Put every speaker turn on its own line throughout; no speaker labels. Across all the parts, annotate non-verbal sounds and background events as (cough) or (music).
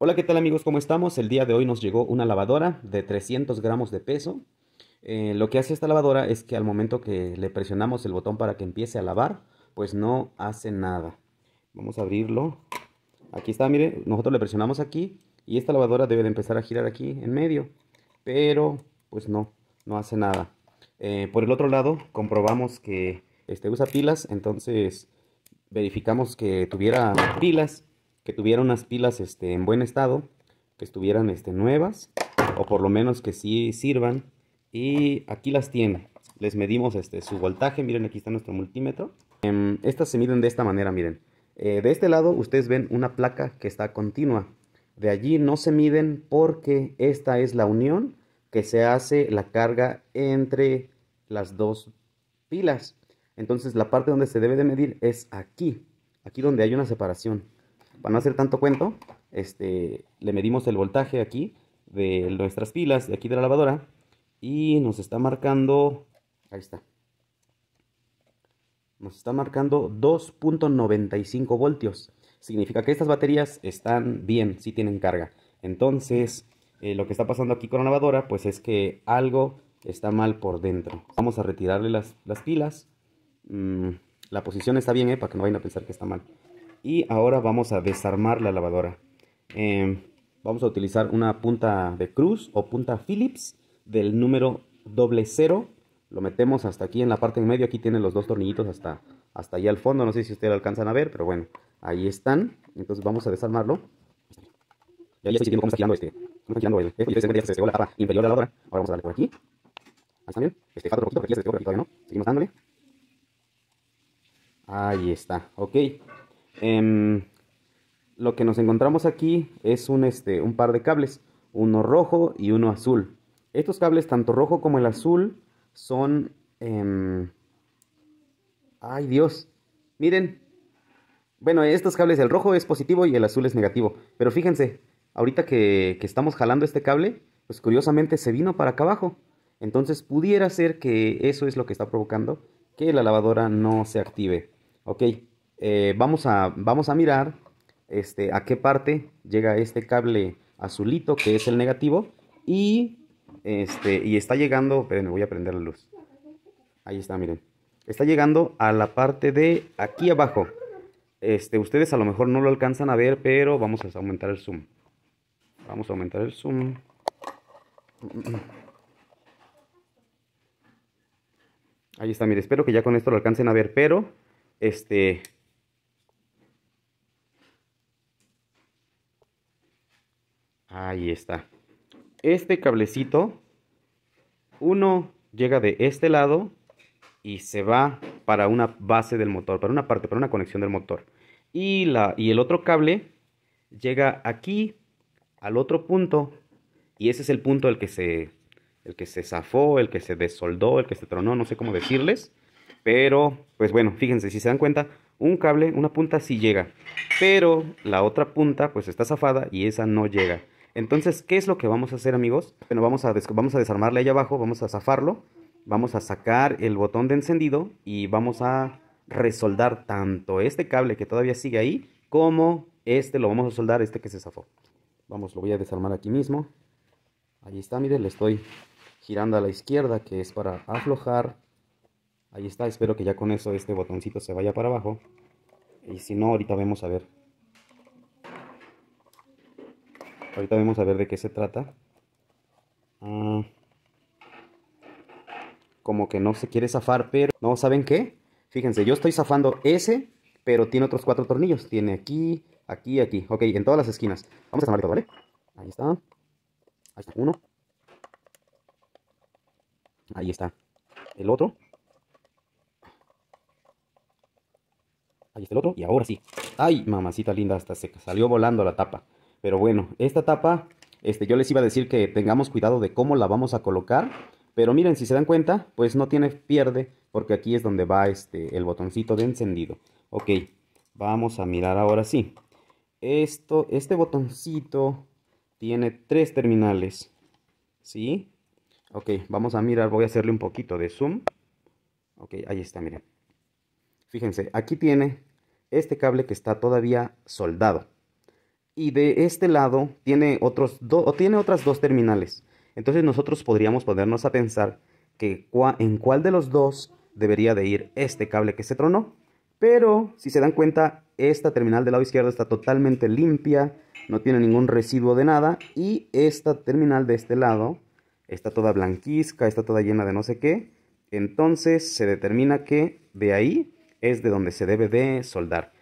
Hola, ¿qué tal amigos? ¿Cómo estamos? El día de hoy nos llegó una lavadora de 300 gramos de peso. Eh, lo que hace esta lavadora es que al momento que le presionamos el botón para que empiece a lavar, pues no hace nada. Vamos a abrirlo. Aquí está, mire, nosotros le presionamos aquí y esta lavadora debe de empezar a girar aquí en medio. Pero, pues no, no hace nada. Eh, por el otro lado, comprobamos que este usa pilas, entonces verificamos que tuviera pilas que tuvieran unas pilas este, en buen estado, que estuvieran este, nuevas, o por lo menos que sí sirvan. Y aquí las tienen Les medimos este, su voltaje, miren aquí está nuestro multímetro. Em, estas se miden de esta manera, miren. Eh, de este lado ustedes ven una placa que está continua. De allí no se miden porque esta es la unión que se hace la carga entre las dos pilas. Entonces la parte donde se debe de medir es aquí, aquí donde hay una separación para no hacer tanto cuento, este, le medimos el voltaje aquí de nuestras pilas, de aquí de la lavadora, y nos está marcando, ahí está, nos está marcando 2.95 voltios. Significa que estas baterías están bien, si sí tienen carga. Entonces, eh, lo que está pasando aquí con la lavadora, pues es que algo está mal por dentro. Vamos a retirarle las, pilas. Mm, la posición está bien, ¿eh? para que no vayan a pensar que está mal y ahora vamos a desarmar la lavadora em, vamos a utilizar una punta de cruz o punta Phillips del número doble cero lo metemos hasta aquí en la parte en medio aquí tienen los dos tornillitos hasta hasta allá al fondo no sé si ustedes lo alcanzan a ver pero bueno ahí están entonces vamos a desarmarlo
ya estoy sintiendo cómo está girando este cómo está girando el este se pegó la tapa
inferior de la lavadora ahora vamos a darle por aquí ahí está bien este falta otro poquito aquí se no seguimos dándole ahí está ok Em, lo que nos encontramos aquí es un, este, un par de cables, uno rojo y uno azul. Estos cables, tanto rojo como el azul, son... Em, ¡Ay Dios! Miren. Bueno, estos cables, el rojo es positivo y el azul es negativo. Pero fíjense, ahorita que, que estamos jalando este cable, pues curiosamente se vino para acá abajo. Entonces pudiera ser que eso es lo que está provocando que la lavadora no se active. Ok, eh, vamos, a, vamos a mirar este, a qué parte llega este cable azulito que es el negativo y, este, y está llegando, me voy a prender la luz. Ahí está, miren. Está llegando a la parte de aquí abajo. Este, ustedes a lo mejor no lo alcanzan a ver, pero vamos a aumentar el zoom. Vamos a aumentar el zoom. Ahí está, miren. espero que ya con esto lo alcancen a ver, pero este Ahí está. Este cablecito, uno llega de este lado y se va para una base del motor, para una parte, para una conexión del motor. Y, la, y el otro cable llega aquí al otro punto y ese es el punto el que se el que se zafó, el que se desoldó, el que se tronó, no sé cómo decirles, pero pues bueno, fíjense si se dan cuenta, un cable, una punta sí llega, pero la otra punta pues está zafada y esa no llega. Entonces, ¿qué es lo que vamos a hacer, amigos? Bueno, vamos a, vamos a desarmarle ahí abajo, vamos a zafarlo, vamos a sacar el botón de encendido y vamos a resoldar tanto este cable que todavía sigue ahí, como este lo vamos a soldar, este que se zafó. Vamos, lo voy a desarmar aquí mismo. Ahí está, miren, le estoy girando a la izquierda, que es para aflojar. Ahí está, espero que ya con eso este botoncito se vaya para abajo. Y si no, ahorita vemos a ver Ahorita vamos a ver de qué se trata. Ah, como que no se quiere zafar, pero... ¿No saben qué? Fíjense, yo estoy zafando ese, pero tiene otros cuatro tornillos. Tiene aquí, aquí, aquí. Ok, en todas las esquinas. Vamos a zafar todo, ¿vale? Ahí está. Ahí está uno. Ahí está el otro. Ahí está el otro. Y ahora sí. Ay, mamacita linda, Está seca. salió volando la tapa. Pero bueno, esta tapa, este, yo les iba a decir que tengamos cuidado de cómo la vamos a colocar. Pero miren, si se dan cuenta, pues no tiene pierde, porque aquí es donde va este, el botoncito de encendido. Ok, vamos a mirar ahora sí. Esto, este botoncito tiene tres terminales, ¿sí? Ok, vamos a mirar, voy a hacerle un poquito de zoom. Ok, ahí está, miren. Fíjense, aquí tiene este cable que está todavía soldado y de este lado tiene, otros o tiene otras dos terminales. Entonces nosotros podríamos ponernos a pensar que en cuál de los dos debería de ir este cable que se tronó. Pero si se dan cuenta, esta terminal del lado izquierdo está totalmente limpia, no tiene ningún residuo de nada. Y esta terminal de este lado está toda blanquizca, está toda llena de no sé qué. Entonces se determina que de ahí es de donde se debe de soldar.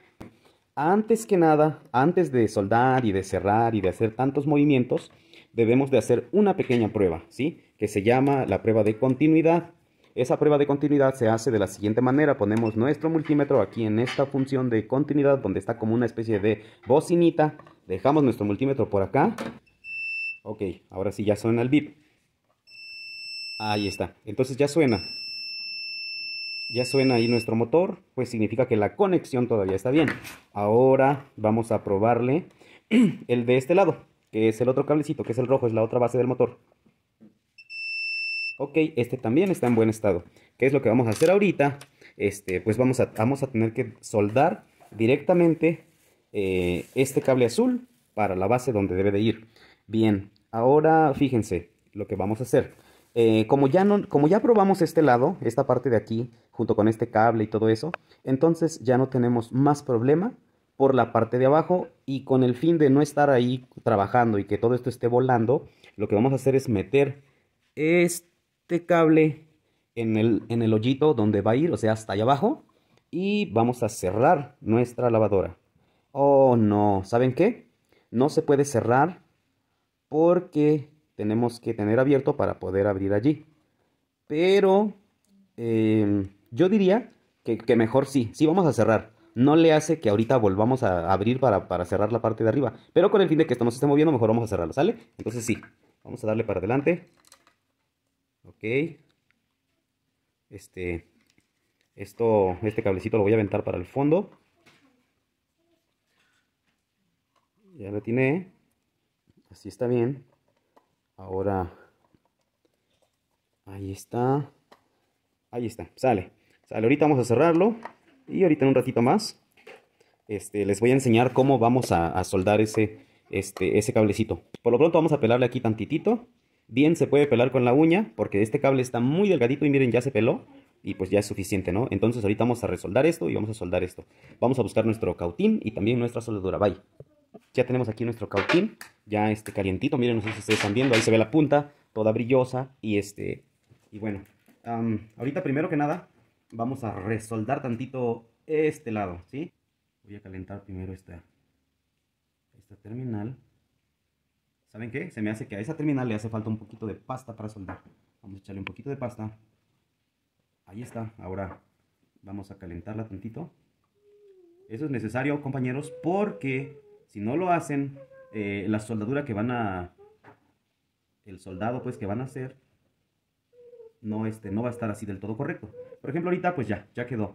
Antes que nada, antes de soldar y de cerrar y de hacer tantos movimientos, debemos de hacer una pequeña prueba, ¿sí? Que se llama la prueba de continuidad. Esa prueba de continuidad se hace de la siguiente manera. Ponemos nuestro multímetro aquí en esta función de continuidad donde está como una especie de bocinita. Dejamos nuestro multímetro por acá. Ok, ahora sí ya suena el bip. Ahí está. Entonces ya suena ya suena ahí nuestro motor, pues significa que la conexión todavía está bien. Ahora vamos a probarle (clears throat) el de este lado, que es el otro cablecito, que es el rojo, es la otra base del motor. Ok, este también está en buen estado. ¿Qué es lo que vamos a hacer ahorita? Este, pues vamos a, vamos a tener que soldar directamente eh, este cable azul para la base donde debe de ir. Bien, ahora fíjense lo que vamos a hacer. Eh, como, ya no, como ya probamos este lado, esta parte de aquí, junto con este cable y todo eso, entonces ya no tenemos más problema por la parte de abajo y con el fin de no estar ahí trabajando y que todo esto esté volando, lo que vamos a hacer es meter este cable en el, en el hoyito donde va a ir, o sea, hasta allá abajo, y vamos a cerrar nuestra lavadora. Oh no, ¿saben qué? No se puede cerrar porque tenemos que tener abierto para poder abrir allí. Pero em, yo diría que, mejor sí, sí vamos a cerrar. No le hace que ahorita volvamos a abrir para, para cerrar la parte de arriba. Pero con el fin de que esto no se esté moviendo, mejor vamos a cerrarlo, ¿sale? Entonces sí, vamos a darle para adelante. Ok. Este, esto, este cablecito lo voy a aventar para el fondo. Ya lo tiene. Así está bien ahora ahí está ahí está sale sale ahorita vamos a cerrarlo y ahorita en un ratito más este les voy a enseñar cómo vamos a, soldar ese este ese cablecito por lo pronto vamos a pelarle aquí tantitito bien se puede pelar con la uña porque este cable está muy delgadito y miren ya se peló y pues ya es suficiente, ¿no? Entonces ahorita vamos a resoldar esto y vamos a soldar esto. Vamos a buscar nuestro cautín y también nuestra soldadura. Bye. Ya tenemos aquí nuestro cautín, ya este calientito. Miren, no sé si ustedes están viendo, ahí se ve la punta, toda brillosa. Y este, y bueno, ahorita primero que nada vamos a resoldar tantito este lado, ¿sí? Voy a calentar primero esta, esta terminal. ¿Saben qué? Se me hace que a esa terminal le hace falta un poquito de pasta para soldar. Vamos a echarle un poquito de pasta. Ahí está. Ahora vamos a calentarla tantito. Eso es necesario, compañeros, porque si no lo hacen, eh, la soldadura que van a... El soldado pues que van a hacer no, este, no va a estar así del todo correcto. Por ejemplo, ahorita pues ya, ya quedó.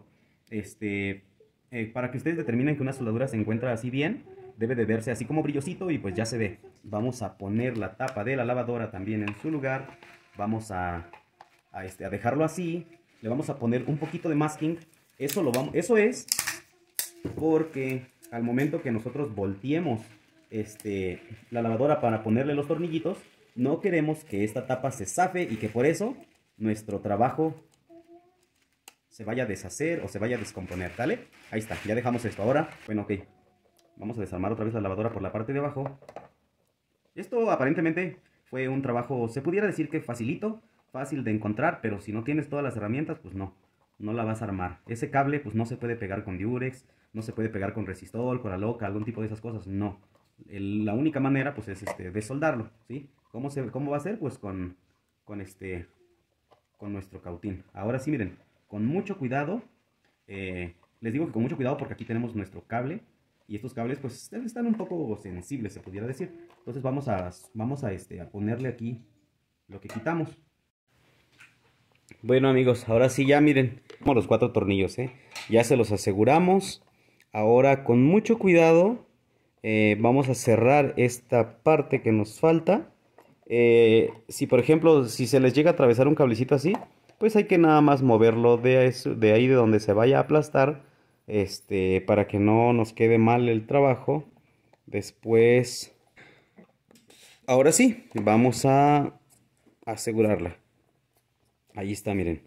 Este, eh, para que ustedes determinen que una soldadura se encuentra así bien, debe de verse así como brillosito y pues ya se ve. Vamos a poner la tapa de la lavadora también en su lugar. Vamos a, este, a dejarlo así. Le vamos a poner un poquito de masking. Eso, lo vamos, eso es porque al momento que nosotros volteemos este, la lavadora para ponerle los tornillitos, no queremos que esta tapa se zafe y que por eso nuestro trabajo se vaya a deshacer o se vaya a descomponer, ¿vale? Ahí está, ya dejamos esto. Ahora, bueno, ok, vamos a desarmar otra vez la lavadora por la parte de abajo. Esto aparentemente fue un trabajo, se pudiera decir que facilito, fácil de encontrar, pero si no tienes todas las herramientas, pues no, no la vas a armar. Ese cable pues no se puede pegar con diurex, no se puede pegar con resistol, con la loca, algún tipo de esas cosas, no. la única manera pues es este, desoldarlo, ¿sí? ¿Cómo, se, ¿Cómo va a ser? Pues con, con, este, con nuestro cautín. Ahora sí, miren, con mucho cuidado, eh, les digo que con mucho cuidado porque aquí tenemos nuestro cable y estos cables pues están un poco sensibles, se pudiera decir. Entonces vamos a, vamos a, este, ponerle aquí lo que quitamos. Bueno amigos, ahora sí ya miren como los cuatro tornillos, ¿eh? ya se los aseguramos Ahora con mucho cuidado eh, vamos a cerrar esta parte que nos falta. Eh, si por ejemplo, si se les llega a atravesar un cablecito así, pues hay que nada más moverlo de, de ahí de donde se vaya a aplastar, este, para que no nos quede mal el trabajo. Después, ahora sí, vamos a asegurarla. Ahí está, miren.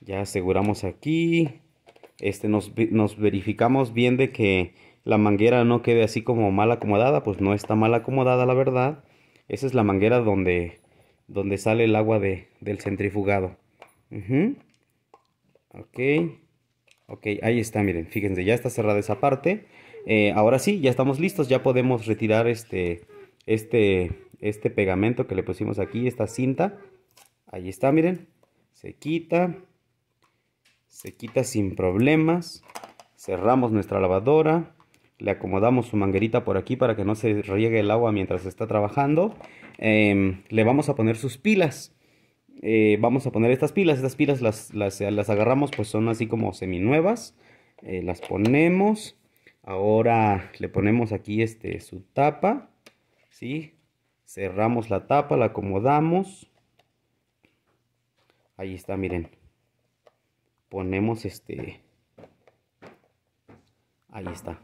Ya aseguramos aquí este, nos, verificamos bien de que la manguera no quede así como mal acomodada, pues no está mal acomodada la verdad. Esa es la manguera donde, donde sale el agua del centrifugado. Ok. Ok, ahí está, miren, fíjense, ya está cerrada esa parte. Eh, ahora sí, ya estamos listos, ya podemos retirar este, este, este pegamento que le pusimos aquí, esta cinta. Ahí está, miren, se quita se quita sin problemas. Cerramos nuestra lavadora, le acomodamos su manguerita por aquí para que no se riegue el agua mientras está trabajando. Em, le vamos a poner sus pilas. Eh, vamos a poner estas pilas, estas pilas las, agarramos pues son así como seminuevas. Eh, las ponemos. Ahora le ponemos aquí este, su tapa. ¿sí? Cerramos la tapa, la acomodamos. Ahí está, miren ponemos este ahí está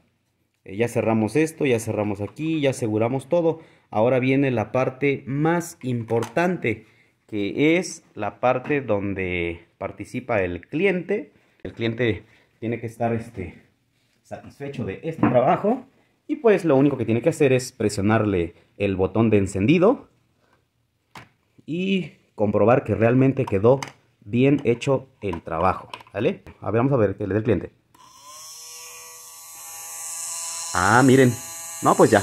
eh, ya cerramos esto ya cerramos aquí ya aseguramos todo ahora viene la parte más importante que es la parte donde participa el cliente el cliente tiene que estar este, satisfecho de este trabajo y pues lo único que tiene que hacer es presionarle el botón de encendido y comprobar que realmente quedó bien hecho el trabajo, ¿vale? A ver, vamos a ver qué le dé el cliente. Ah, miren. No, pues ya.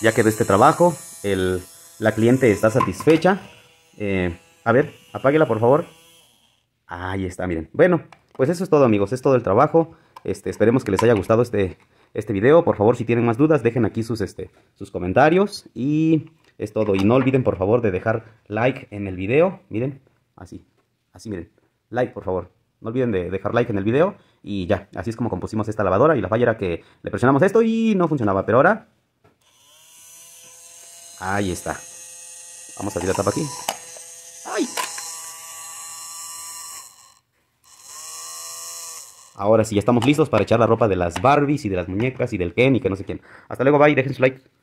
Ya quedó este trabajo. la cliente está satisfecha. Eh, a ver, apáguela, por favor. Ahí está, miren. Bueno, pues eso es todo, amigos. Es todo el trabajo. Este, esperemos que les haya gustado este, este video. Por favor, si tienen más dudas, dejen aquí sus, este, sus comentarios. Y es todo. Y no olviden, por favor, de dejar like en el video. Miren, así. Así miren, like por favor. No olviden de dejar like en el video y ya, así es como compusimos esta lavadora y la falla era que le presionamos esto y no funcionaba, pero ahora... Ahí está. Vamos a tirar la tapa aquí. ¡Ay! Ahora sí, ya estamos listos para echar la ropa de las Barbies y de las muñecas y del Ken y que no sé quién. Hasta luego, bye, dejen su like.